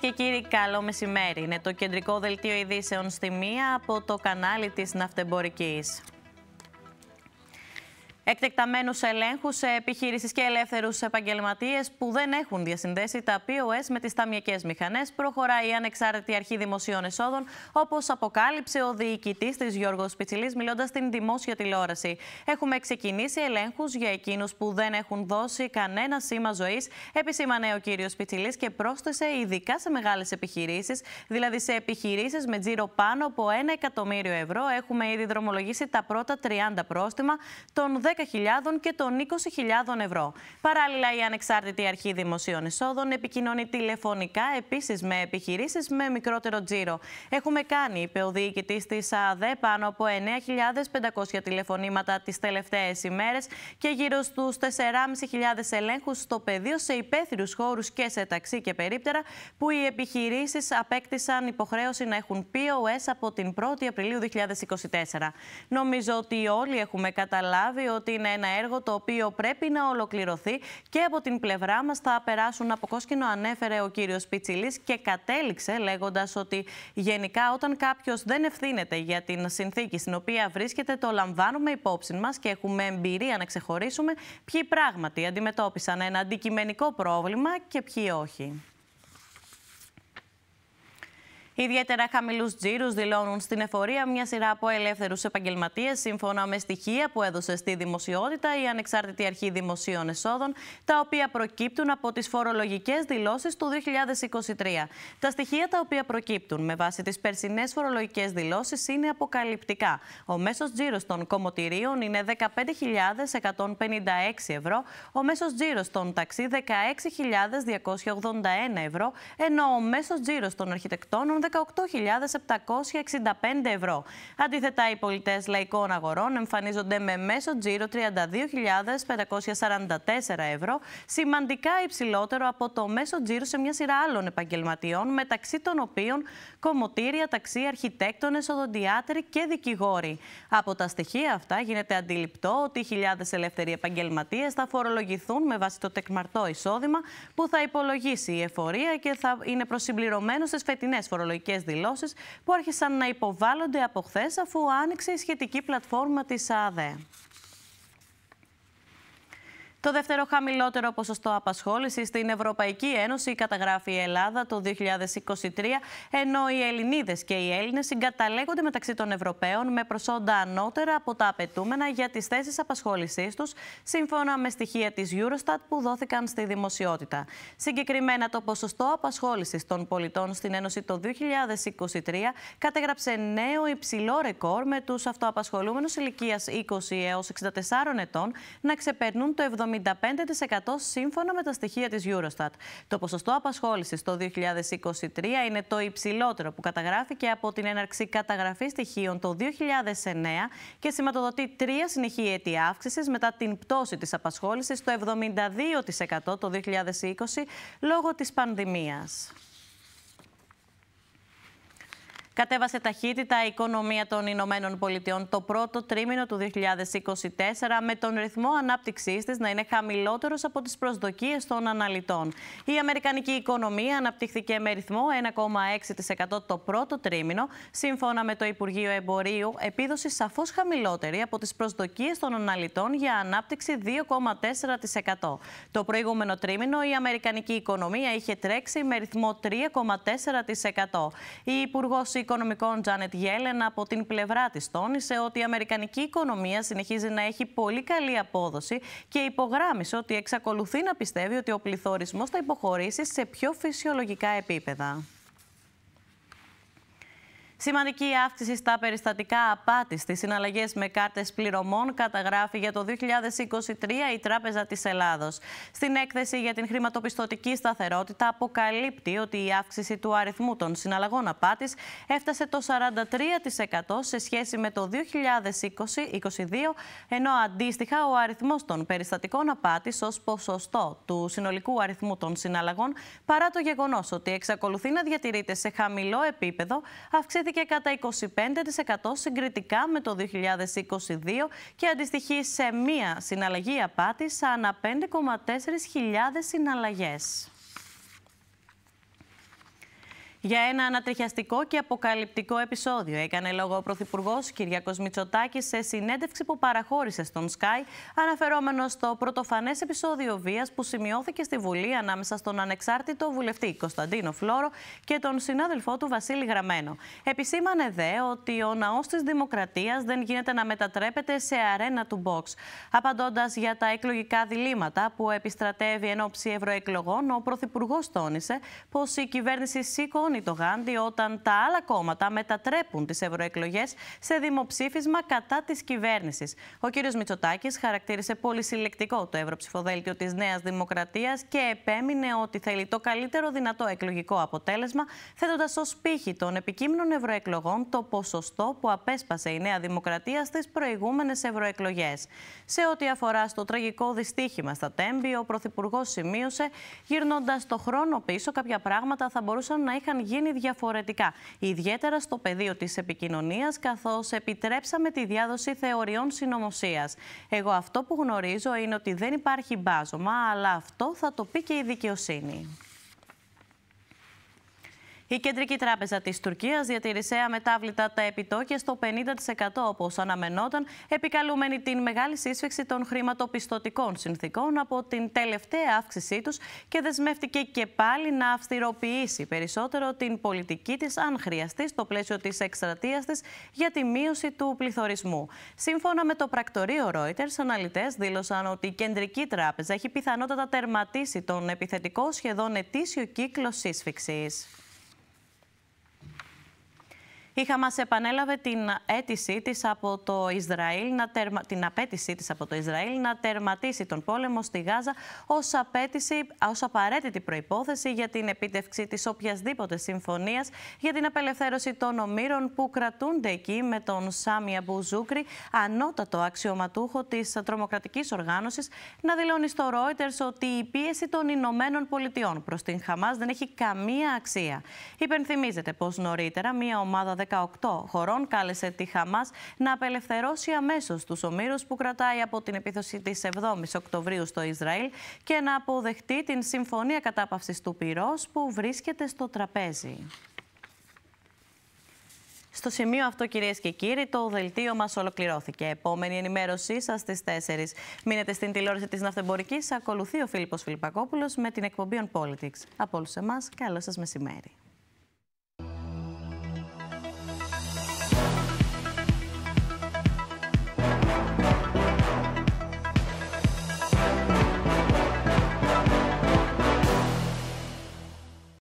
Κυρίες και κύριοι, καλό μεσημέρι. Είναι το κεντρικό δελτίο ειδήσεων στη μία από το κανάλι της Ναυτεμπορικής. Εκτεκταμένους ελέγχους σε επιχειρήσει και ελεύθερους επαγγελματίες που δεν έχουν διασυνδέσει τα POS με τις ταμιακές μηχανές, προχωράει η ανεξάρτητη αρχή δημοσίων εσόδων, όπως αποκάλυψε ο διοικητής της Γιώργος Πιτσιλής, μιλώντας στην δημόσια τηλεόραση. Έχουμε ξεκινήσει ελέγχους για εκείνους που δεν έχουν δώσει κανένα σήμα ζωής, επισήμανε ο κύριος Πιτσιλής και πρόσθεσε ειδικά σε μεγάλες επιχειρήσεις, δηλαδή σε επιχειρήσεις με τζίρο πάνω από 1 εκατομμύριο ευρώ, έχουμε ήδη δρομολογήσει τα πρώτα 30 πρόστιμα των και των 20.000 ευρώ. Παράλληλα, η Ανεξάρτητη Αρχή Δημοσίων Εσόδων επικοινωνεί τηλεφωνικά επίσης με επιχειρήσεις με μικρότερο τζίρο. Έχουμε κάνει, είπε ο διοικητή τη ΑΔΕ, πάνω από 9.500 τηλεφωνήματα τις τελευταίες ημέρες και γύρω στους 4.500 ελέγχους στο πεδίο σε υπαίθριους χώρους και σε ταξί και περίπτερα, που οι επιχειρήσεις απέκτησαν υποχρέωση να έχουν POS από την 1η Απριλίου 2024. Νομίζω ότι όλοι έχουμε καταλάβει ότι ότι είναι ένα έργο το οποίο πρέπει να ολοκληρωθεί και από την πλευρά μας θα περάσουν από κόσκινο, ανέφερε ο κύριος Πιτσιλής και κατέληξε λέγοντας ότι γενικά όταν κάποιος δεν ευθύνεται για την συνθήκη στην οποία βρίσκεται, το λαμβάνουμε υπόψη μας και έχουμε εμπειρία να ξεχωρίσουμε ποιοι πράγματι αντιμετώπισαν ένα αντικειμενικό πρόβλημα και ποιοι όχι. Ιδιαίτερα χαμηλούς τζίρους δηλώνουν στην εφορία μια σειρά από ελεύθερους επαγγελματίες, σύμφωνα με στοιχεία που έδωσε στη δημοσιότητα η Ανεξάρτητη Αρχή Δημοσίων Εσόδων, τα οποία προκύπτουν από τις φορολογικές δηλώσεις του 2023. Τα στοιχεία τα οποία προκύπτουν με βάση τις περσινές φορολογικές δηλώσεις είναι αποκαλυπτικά. Ο μέσος τζίρος των κομμωτηρίων είναι 15.156 ευρώ, ο μέσος τζίρος των ταξί 16.281 ευρώ, ενώ ο μέσος τζίρος των αρχιτεκτόνων 18.765 ευρώ. Αντίθετα, οι πολιτές λαϊκών αγορών εμφανίζονται με μέσο τζίρο 32.544 ευρώ, σημαντικά υψηλότερο από το μέσο τζίρο σε μια σειρά άλλων επαγγελματιών, μεταξύ των οποίων κομμωτήρια, ταξί, αρχιτέκτονες, οδοντιάτροι και δικηγόροι. Από τα στοιχεία αυτά γίνεται αντιληπτό ότι οι χιλιάδες ελεύθεροι επαγγελματίες θα φορολογηθούν με βάση το τεκμαρτό εισόδημα που θα υπολογίσει η εφορία και θα είναι προσυμπληρωμένο στις φετινές φορολογίες δηλώσεις που άρχισαν να υποβάλλονται από χθες, αφού άνοιξε η σχετική πλατφόρμα της ΑΔΕ. Το δεύτερο χαμηλότερο ποσοστό απασχόλησης στην Ευρωπαϊκή Ένωση καταγράφει η Ελλάδα το 2023, ενώ οι Ελληνίδες και οι Έλληνες συγκαταλέγονται μεταξύ των Ευρωπαίων με προσόντα ανώτερα από τα απαιτούμενα για τις θέσεις απασχόλησής τους, σύμφωνα με στοιχεία της Eurostat που δόθηκαν στη δημοσιότητα. Συγκεκριμένα, το ποσοστό απασχόλησης των πολιτών στην Ένωση το 2023 κατέγραψε νέο υψηλό ρεκόρ με τους αυτοαπασχολούμενους ηλικίας 20 έω 64 ετών να ξεπερνούν το 70 75% σύμφωνα με τα στοιχεία της Eurostat. Το ποσοστό απασχόλησης το 2023 είναι το υψηλότερο που καταγράφηκε από την έναρξη καταγραφής στοιχείων το 2009 και σηματοδοτεί τρία συνεχή έτη αύξησης μετά την πτώση της απασχόλησης το 72% το 2020 λόγω της πανδημίας. Κατέβασε ταχύτητα η οικονομία των Ηνωμένων Πολιτειών το πρώτο τρίμηνο του 2024 με τον ρυθμό ανάπτυξής της να είναι χαμηλότερος από τις προσδοκίες των αναλυτών. Η Αμερικανική οικονομία αναπτύχθηκε με ρυθμό 1,6% το πρώτο τρίμηνο, σύμφωνα με το Υπουργείο Εμπορίου, επίδοση σαφώς χαμηλότερη από τις προσδοκίες των αναλυτών για ανάπτυξη 2,4%. Το προηγούμενο τρίμηνο η Αμερικανική οικονομία είχε τρέξει με ρυθμό 3,4%. Η Υπουργός Οικονομικών Τζάνετ Γέλεν από την πλευρά της τόνισε ότι η Αμερικανική οικονομία συνεχίζει να έχει πολύ καλή απόδοση και υπογράμμισε ότι εξακολουθεί να πιστεύει ότι ο πληθωρισμός θα υποχωρήσει σε πιο φυσιολογικά επίπεδα. Σημαντική αύξηση στα περιστατικά απάτη στις συναλλαγές με κάρτες πληρωμών καταγράφει για το 2023 η Τράπεζα της Ελλάδος. Στην έκθεση για την χρηματοπιστωτική σταθερότητα αποκαλύπτει ότι η αύξηση του αριθμού των συναλλαγών απάτης έφτασε το 43% σε σχέση με το 2020-2022, ενώ αντίστοιχα ο αριθμός των περιστατικών απάτης ως ποσοστό του συνολικού αριθμού των συναλλαγών, παρά το γεγονός ότι εξακολουθεί να διατηρείται σε χαμηλό επίπεδο, αυξήθηκε και κατά 25% συγκριτικά με το 2022 και αντιστοιχεί σε μία συναλλαγή απάτης ανά 5,4 χιλιάδες συναλλαγές για ένα ανατριχιαστικό και αποκαλυπτικό επεισόδιο. Έκανε λόγο ο Πρωθυπουργός Κυριακός Μητσοτάκης σε συνέντευξη που παραχώρησε στον ΣΚΑΙ αναφερόμενος στο πρωτοφανές επεισόδιο βίας που σημειώθηκε στη Βουλή ανάμεσα στον ανεξάρτητο βουλευτή Κωνσταντίνο Φλόρο και τον συνάδελφό του Βασίλη Γραμμένο. Επισήμανε δε ότι ο ναός της Δημοκρατίας δεν γίνεται να μετατρέπεται σε αρένα του Μπόξ. Απαντώντας για τα εκλογικά διλήμματα που επιστρατεύει εν ώψη ευρωεκλογών, ο Πρωθυπουργός τόνισε πως η κυβέρνηση σήκω ή το Γάντι όταν τα άλλα κόμματα μετατρέπουν τις ευρωεκλογές σε δημοψήφισμα κατά της κυβέρνησης. Ο κύριος Μητσοτάκης χαρακτήρισε πολύ συλλεκτικό το ευρωψηφοδέλκιο της Νέας Δημοκρατίας και επέμεινε ότι θέλει το καλύτερο δυνατό εκλογικό αποτέλεσμα, θέτοντας ως πύχη των επικείμνων ευρωεκλογών το ποσοστό που απέσπασε η το Γάντι όταν τα άλλα κόμματα μετατρέπουν τι ευρωεκλογέ σε δημοψήφισμα κατά τη κυβέρνηση. Ο κ. Μητσοτάκη χαρακτήρισε πολυ συλλεκτικο το ευρωψηφοδέλτιο της Νέας Δημοκρατίας και επέμεινε ότι θέλει το καλύτερο δυνατό εκλογικό αποτέλεσμα, θέτοντας ως πύχη των επικείμενων ευρωεκλογών το ποσοστό που απέσπασε η Νέα Δημοκρατία στις προηγούμενες ευρωεκλογές. Σε ό,τι αφορά στο τραγικό δυστύχημα στα Τέμπη, ο Πρωθυπουργός σημείωσε, γυρνώντας το χρόνο πίσω, κάποια πράγματα θα μπορούσαν να είχαν γίνει διαφορετικά, ιδιαίτερα στο πεδίο της επικοινωνίας, καθώς επιτρέψαμε τη διάδοση θεωριών συνωμοσίας. Εγώ αυτό που γνωρίζω είναι ότι δεν υπάρχει μπάζωμα, αλλά αυτό θα το πει και η δικαιοσύνη. Η Κεντρική Τράπεζα της Τουρκίας διατήρησε αμετάβλητα τα επιτόκια στο 50% όπως αναμενόταν, επικαλούμενη την μεγάλη σύσφυξη των χρηματοπιστωτικών συνθήκων από την τελευταία αύξησή τους και δεσμεύτηκε και πάλι να αυστηροποιήσει περισσότερο την πολιτική της, αν χρειαστεί, στο πλαίσιο της εκστρατείας της για τη μείωση του πληθωρισμού. Σύμφωνα με το πρακτορείο Reuters, αναλυτές δήλωσαν ότι η Κεντρική Τράπεζα έχει πιθανότατα τερματίσει τον επιθετικό σχεδόν ετήσιο κύκλο σύσφυξης. Η Χαμάς επανέλαβε την, αίτησή της από το Ισραήλ να την απέτησή της από το Ισραήλ να τερματίσει τον πόλεμο στη Γάζα ως, απέτηση, ως απαραίτητη προπόθεση για την επίτευξη της οποιασδήποτε συμφωνίας για την απελευθέρωση των ομήρων που κρατούνται εκεί με τον Σάμια Μπουζούκρι, ανώτατο αξιωματούχο της τρομοκρατικής οργάνωσης, να δηλώνει στο Reuters ότι η πίεση των Ηνωμένων Πολιτειών προς την Χαμάς δεν έχει καμία αξία. Υπενθυμίζεται πως νωρίτερα μία ομάδα 18 χωρών κάλεσε τη Χαμάς να απελευθερώσει αμέσως τους ομήρους που κρατάει από την επίθεση της 7η Οκτωβρίου στο Ισραήλ και να αποδεχτεί την συμφωνία κατάπαυσης του πυρός που βρίσκεται στο τραπέζι. Στο σημείο αυτό, κυρίες και κύριοι, το δελτίο μας ολοκληρώθηκε. Επόμενη ενημέρωσή σας στις 4. Μείνετε στην τηλεόραση της Ναυτεμπορικής. Ακολουθεί ο Φίλιππος Φιλιππακόπουλος με την εκπομπή On Politics. Από όλους εμάς, καλό σας μεσημέρι.